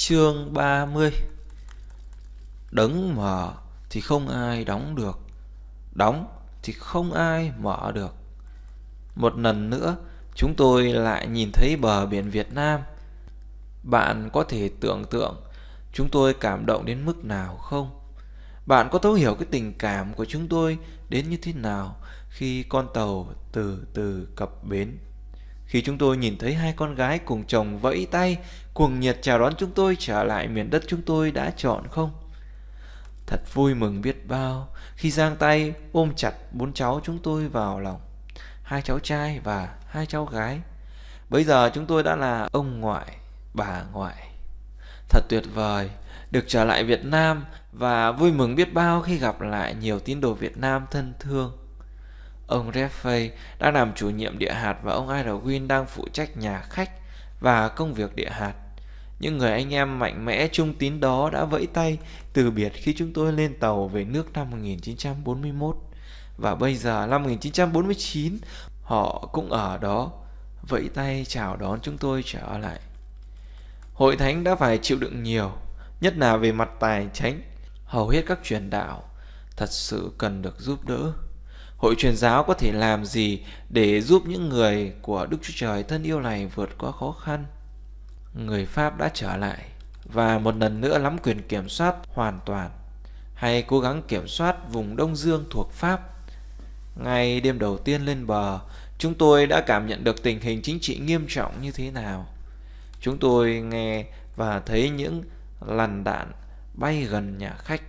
Chương 30 Đấng mở thì không ai đóng được Đóng thì không ai mở được Một lần nữa chúng tôi lại nhìn thấy bờ biển Việt Nam Bạn có thể tưởng tượng chúng tôi cảm động đến mức nào không? Bạn có thấu hiểu cái tình cảm của chúng tôi đến như thế nào khi con tàu từ từ cập bến? Khi chúng tôi nhìn thấy hai con gái cùng chồng vẫy tay, cuồng nhiệt chào đón chúng tôi trở lại miền đất chúng tôi đã chọn không? Thật vui mừng biết bao khi giang tay ôm chặt bốn cháu chúng tôi vào lòng. Hai cháu trai và hai cháu gái. Bây giờ chúng tôi đã là ông ngoại, bà ngoại. Thật tuyệt vời, được trở lại Việt Nam và vui mừng biết bao khi gặp lại nhiều tín đồ Việt Nam thân thương. Ông Reffey đang làm chủ nhiệm địa hạt và ông Irwin đang phụ trách nhà khách và công việc địa hạt. Những người anh em mạnh mẽ trung tín đó đã vẫy tay từ biệt khi chúng tôi lên tàu về nước năm 1941. Và bây giờ năm 1949, họ cũng ở đó, vẫy tay chào đón chúng tôi trở lại. Hội thánh đã phải chịu đựng nhiều, nhất là về mặt tài chính. Hầu hết các truyền đạo thật sự cần được giúp đỡ hội truyền giáo có thể làm gì để giúp những người của Đức Chúa Trời thân yêu này vượt qua khó khăn? Người Pháp đã trở lại và một lần nữa nắm quyền kiểm soát hoàn toàn hay cố gắng kiểm soát vùng Đông Dương thuộc Pháp. Ngay đêm đầu tiên lên bờ, chúng tôi đã cảm nhận được tình hình chính trị nghiêm trọng như thế nào. Chúng tôi nghe và thấy những làn đạn bay gần nhà khách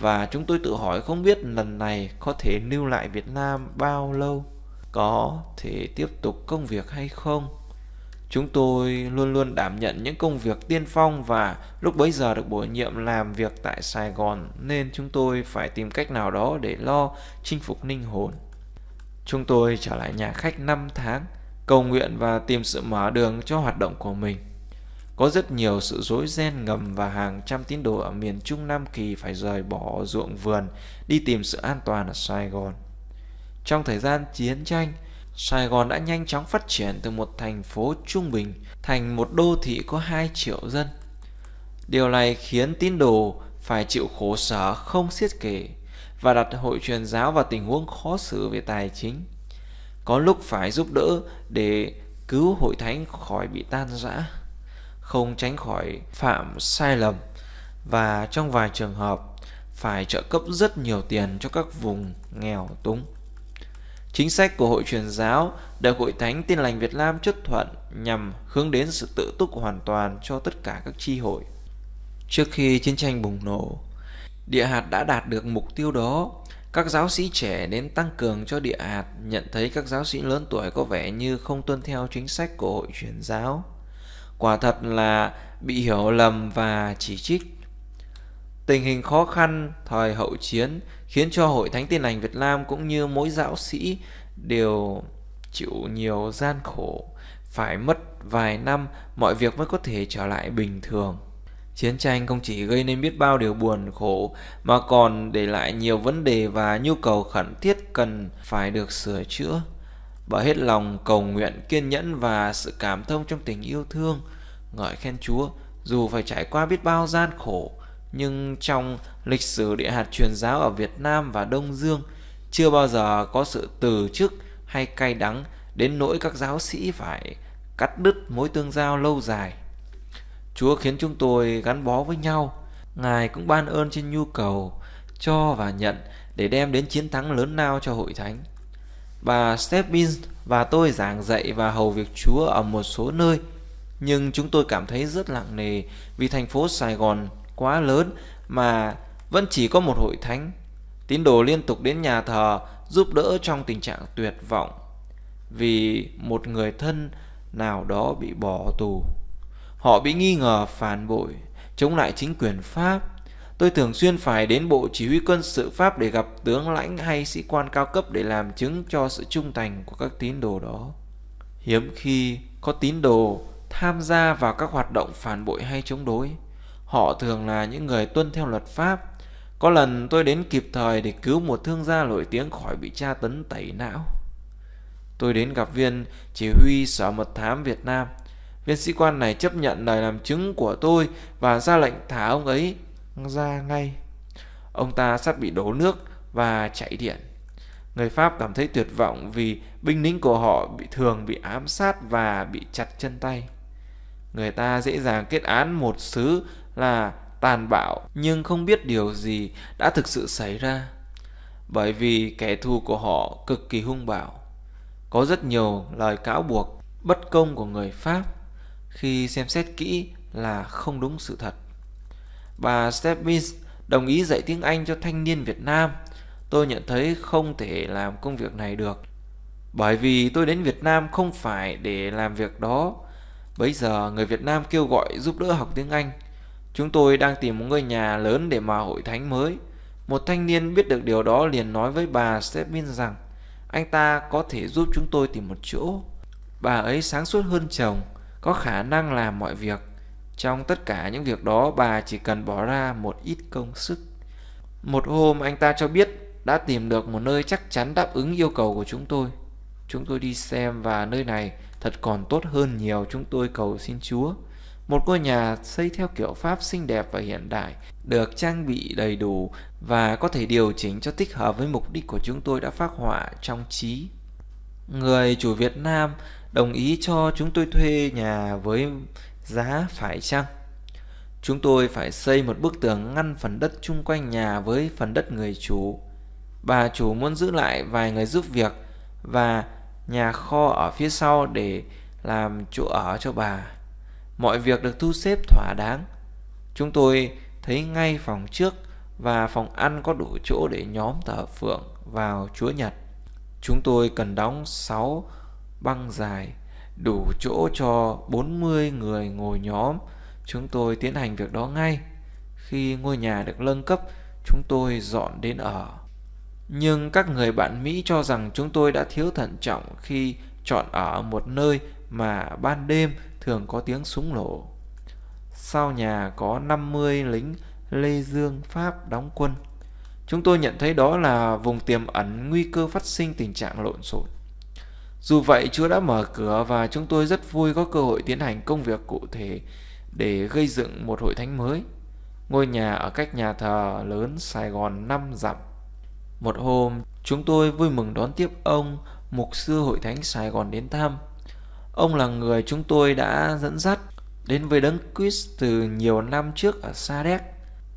và chúng tôi tự hỏi không biết lần này có thể lưu lại Việt Nam bao lâu, có thể tiếp tục công việc hay không. Chúng tôi luôn luôn đảm nhận những công việc tiên phong và lúc bấy giờ được bổ nhiệm làm việc tại Sài Gòn nên chúng tôi phải tìm cách nào đó để lo chinh phục linh hồn. Chúng tôi trở lại nhà khách năm tháng, cầu nguyện và tìm sự mở đường cho hoạt động của mình. Có rất nhiều sự rối ren ngầm và hàng trăm tín đồ ở miền Trung Nam Kỳ phải rời bỏ ruộng vườn đi tìm sự an toàn ở Sài Gòn. Trong thời gian chiến tranh, Sài Gòn đã nhanh chóng phát triển từ một thành phố trung bình thành một đô thị có 2 triệu dân. Điều này khiến tín đồ phải chịu khổ sở không xiết kể và đặt hội truyền giáo vào tình huống khó xử về tài chính. Có lúc phải giúp đỡ để cứu hội thánh khỏi bị tan rã không tránh khỏi phạm sai lầm và trong vài trường hợp phải trợ cấp rất nhiều tiền cho các vùng nghèo túng. Chính sách của Hội truyền giáo được Hội Thánh Tin lành Việt Nam chấp thuận nhằm hướng đến sự tự túc hoàn toàn cho tất cả các chi hội. Trước khi chiến tranh bùng nổ, địa hạt đã đạt được mục tiêu đó. Các giáo sĩ trẻ đến tăng cường cho địa hạt nhận thấy các giáo sĩ lớn tuổi có vẻ như không tuân theo chính sách của Hội truyền giáo quả thật là bị hiểu lầm và chỉ trích. Tình hình khó khăn thời hậu chiến khiến cho Hội Thánh Tin Lành Việt Nam cũng như mỗi giáo sĩ đều chịu nhiều gian khổ, phải mất vài năm mọi việc mới có thể trở lại bình thường. Chiến tranh không chỉ gây nên biết bao điều buồn khổ mà còn để lại nhiều vấn đề và nhu cầu khẩn thiết cần phải được sửa chữa và hết lòng cầu nguyện kiên nhẫn và sự cảm thông trong tình yêu thương, ngợi khen Chúa, dù phải trải qua biết bao gian khổ, nhưng trong lịch sử địa hạt truyền giáo ở Việt Nam và Đông Dương, chưa bao giờ có sự từ chức hay cay đắng đến nỗi các giáo sĩ phải cắt đứt mối tương giao lâu dài. Chúa khiến chúng tôi gắn bó với nhau, Ngài cũng ban ơn trên nhu cầu cho và nhận để đem đến chiến thắng lớn lao cho hội thánh và Stephen và tôi giảng dạy và hầu việc Chúa ở một số nơi, nhưng chúng tôi cảm thấy rất lặng nề vì thành phố Sài Gòn quá lớn mà vẫn chỉ có một hội thánh. Tín đồ liên tục đến nhà thờ giúp đỡ trong tình trạng tuyệt vọng vì một người thân nào đó bị bỏ tù. Họ bị nghi ngờ phản bội, chống lại chính quyền Pháp Tôi thường xuyên phải đến bộ chỉ huy quân sự Pháp để gặp tướng lãnh hay sĩ quan cao cấp để làm chứng cho sự trung thành của các tín đồ đó. Hiếm khi có tín đồ tham gia vào các hoạt động phản bội hay chống đối. Họ thường là những người tuân theo luật pháp. Có lần tôi đến kịp thời để cứu một thương gia nổi tiếng khỏi bị tra tấn tẩy não. Tôi đến gặp viên chỉ huy sở mật thám Việt Nam. Viên sĩ quan này chấp nhận lời làm chứng của tôi và ra lệnh thả ông ấy ra ngay. Ông ta sắp bị đổ nước và chạy điện. Người Pháp cảm thấy tuyệt vọng vì binh lính của họ bị thường bị ám sát và bị chặt chân tay. Người ta dễ dàng kết án một xứ là tàn bạo nhưng không biết điều gì đã thực sự xảy ra. Bởi vì kẻ thù của họ cực kỳ hung bạo. Có rất nhiều lời cáo buộc bất công của người Pháp khi xem xét kỹ là không đúng sự thật. Bà Stevens đồng ý dạy tiếng Anh cho thanh niên Việt Nam. Tôi nhận thấy không thể làm công việc này được. Bởi vì tôi đến Việt Nam không phải để làm việc đó. Bây giờ người Việt Nam kêu gọi giúp đỡ học tiếng Anh. Chúng tôi đang tìm một ngôi nhà lớn để mà hội thánh mới. Một thanh niên biết được điều đó liền nói với bà Stepin rằng anh ta có thể giúp chúng tôi tìm một chỗ. Bà ấy sáng suốt hơn chồng, có khả năng làm mọi việc. Trong tất cả những việc đó bà chỉ cần bỏ ra một ít công sức. Một hôm anh ta cho biết đã tìm được một nơi chắc chắn đáp ứng yêu cầu của chúng tôi. Chúng tôi đi xem và nơi này thật còn tốt hơn nhiều chúng tôi cầu xin Chúa. Một ngôi nhà xây theo kiểu Pháp xinh đẹp và hiện đại, được trang bị đầy đủ và có thể điều chỉnh cho thích hợp với mục đích của chúng tôi đã phát họa trong trí. Người chủ Việt Nam đồng ý cho chúng tôi thuê nhà với giá phải chăng? Chúng tôi phải xây một bức tường ngăn phần đất chung quanh nhà với phần đất người chủ. Bà chủ muốn giữ lại vài người giúp việc và nhà kho ở phía sau để làm chỗ ở cho bà. Mọi việc được thu xếp thỏa đáng. Chúng tôi thấy ngay phòng trước và phòng ăn có đủ chỗ để nhóm thợ phượng vào chúa nhật. Chúng tôi cần đóng 6 băng dài đủ chỗ cho 40 người ngồi nhóm. Chúng tôi tiến hành việc đó ngay. Khi ngôi nhà được nâng cấp, chúng tôi dọn đến ở. Nhưng các người bạn Mỹ cho rằng chúng tôi đã thiếu thận trọng khi chọn ở một nơi mà ban đêm thường có tiếng súng nổ. Sau nhà có 50 lính Lê Dương Pháp đóng quân. Chúng tôi nhận thấy đó là vùng tiềm ẩn nguy cơ phát sinh tình trạng lộn xộn. Dù vậy, Chúa đã mở cửa và chúng tôi rất vui có cơ hội tiến hành công việc cụ thể để gây dựng một hội thánh mới. Ngôi nhà ở cách nhà thờ lớn Sài Gòn 5 dặm. Một hôm, chúng tôi vui mừng đón tiếp ông, mục sư hội thánh Sài Gòn đến thăm. Ông là người chúng tôi đã dẫn dắt đến với đấng Christ từ nhiều năm trước ở Sa Đéc.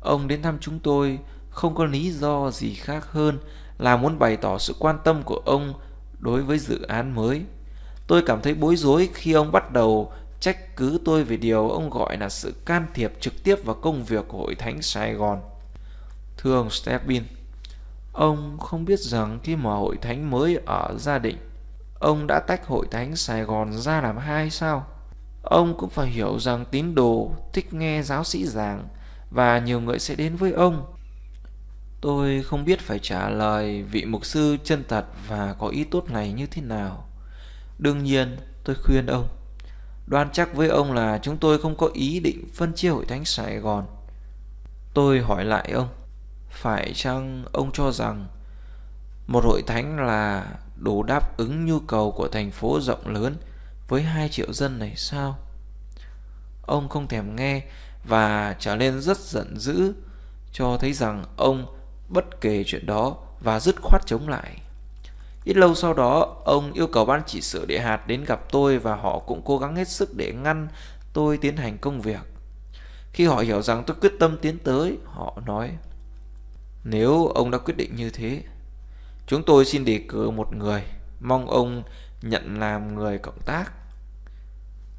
Ông đến thăm chúng tôi không có lý do gì khác hơn là muốn bày tỏ sự quan tâm của ông đối với dự án mới. Tôi cảm thấy bối rối khi ông bắt đầu trách cứ tôi về điều ông gọi là sự can thiệp trực tiếp vào công việc của Hội Thánh Sài Gòn. Thưa ông Stepin, ông không biết rằng khi mở Hội Thánh mới ở gia đình, ông đã tách Hội Thánh Sài Gòn ra làm hai sao? Ông cũng phải hiểu rằng tín đồ thích nghe giáo sĩ giảng và nhiều người sẽ đến với ông Tôi không biết phải trả lời vị mục sư chân thật và có ý tốt này như thế nào. Đương nhiên, tôi khuyên ông. Đoan chắc với ông là chúng tôi không có ý định phân chia hội thánh Sài Gòn. Tôi hỏi lại ông, phải chăng ông cho rằng một hội thánh là đủ đáp ứng nhu cầu của thành phố rộng lớn với hai triệu dân này sao? Ông không thèm nghe và trở nên rất giận dữ cho thấy rằng ông bất kể chuyện đó và dứt khoát chống lại. Ít lâu sau đó, ông yêu cầu ban chỉ sự địa hạt đến gặp tôi và họ cũng cố gắng hết sức để ngăn tôi tiến hành công việc. Khi họ hiểu rằng tôi quyết tâm tiến tới, họ nói Nếu ông đã quyết định như thế, chúng tôi xin đề cử một người, mong ông nhận làm người cộng tác.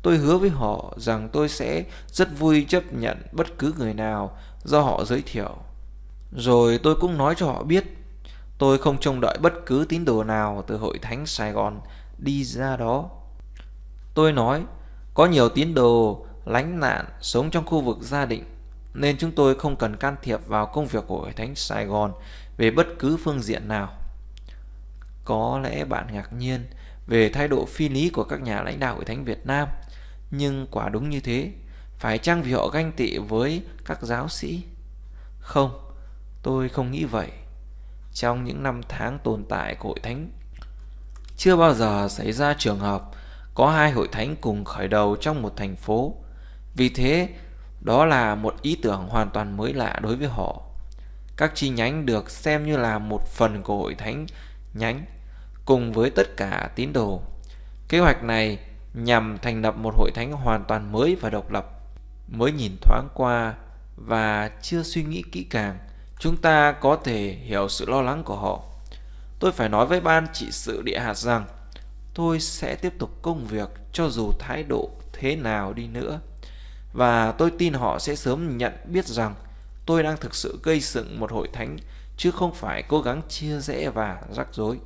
Tôi hứa với họ rằng tôi sẽ rất vui chấp nhận bất cứ người nào do họ giới thiệu. Rồi tôi cũng nói cho họ biết Tôi không trông đợi bất cứ tín đồ nào từ hội thánh Sài Gòn đi ra đó. Tôi nói, có nhiều tín đồ lánh nạn sống trong khu vực gia định nên chúng tôi không cần can thiệp vào công việc của hội thánh Sài Gòn về bất cứ phương diện nào. Có lẽ bạn ngạc nhiên về thái độ phi lý của các nhà lãnh đạo hội thánh Việt Nam, nhưng quả đúng như thế, phải chăng vì họ ganh tị với các giáo sĩ? Không, Tôi không nghĩ vậy. Trong những năm tháng tồn tại của hội thánh, chưa bao giờ xảy ra trường hợp có hai hội thánh cùng khởi đầu trong một thành phố. Vì thế, đó là một ý tưởng hoàn toàn mới lạ đối với họ. Các chi nhánh được xem như là một phần của hội thánh nhánh cùng với tất cả tín đồ. Kế hoạch này nhằm thành lập một hội thánh hoàn toàn mới và độc lập. Mới nhìn thoáng qua và chưa suy nghĩ kỹ càng, Chúng ta có thể hiểu sự lo lắng của họ. Tôi phải nói với ban trị sự địa hạt rằng tôi sẽ tiếp tục công việc cho dù thái độ thế nào đi nữa. Và tôi tin họ sẽ sớm nhận biết rằng tôi đang thực sự gây dựng một hội thánh chứ không phải cố gắng chia rẽ và rắc rối.